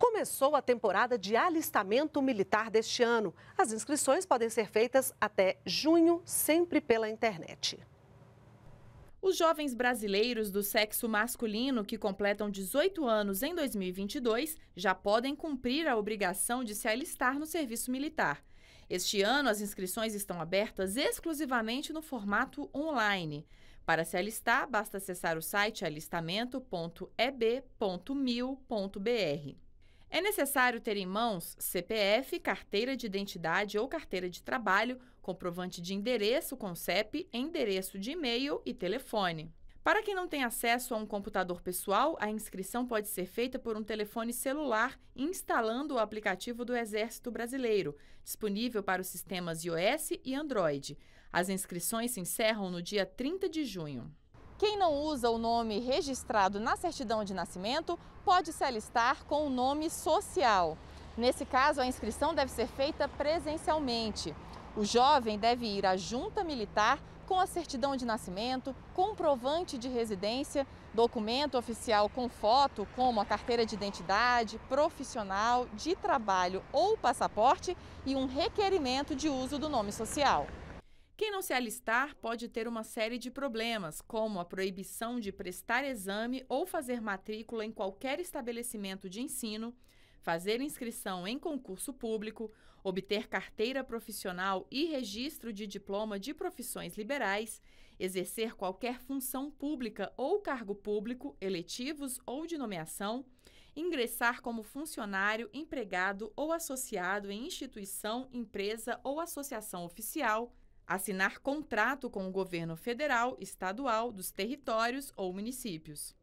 começou a temporada de alistamento militar deste ano. As inscrições podem ser feitas até junho, sempre pela internet. Os jovens brasileiros do sexo masculino que completam 18 anos em 2022 já podem cumprir a obrigação de se alistar no serviço militar. Este ano, as inscrições estão abertas exclusivamente no formato online. Para se alistar, basta acessar o site alistamento.eb.mil.br. É necessário ter em mãos CPF, carteira de identidade ou carteira de trabalho, comprovante de endereço com CEP, endereço de e-mail e telefone. Para quem não tem acesso a um computador pessoal, a inscrição pode ser feita por um telefone celular instalando o aplicativo do Exército Brasileiro, disponível para os sistemas iOS e Android. As inscrições se encerram no dia 30 de junho. Quem não usa o nome registrado na certidão de nascimento pode se alistar com o nome social. Nesse caso, a inscrição deve ser feita presencialmente. O jovem deve ir à junta militar com a certidão de nascimento, comprovante de residência, documento oficial com foto, como a carteira de identidade, profissional, de trabalho ou passaporte e um requerimento de uso do nome social. Quem não se alistar pode ter uma série de problemas, como a proibição de prestar exame ou fazer matrícula em qualquer estabelecimento de ensino, fazer inscrição em concurso público, obter carteira profissional e registro de diploma de profissões liberais, exercer qualquer função pública ou cargo público, eletivos ou de nomeação, ingressar como funcionário, empregado ou associado em instituição, empresa ou associação oficial assinar contrato com o governo federal, estadual, dos territórios ou municípios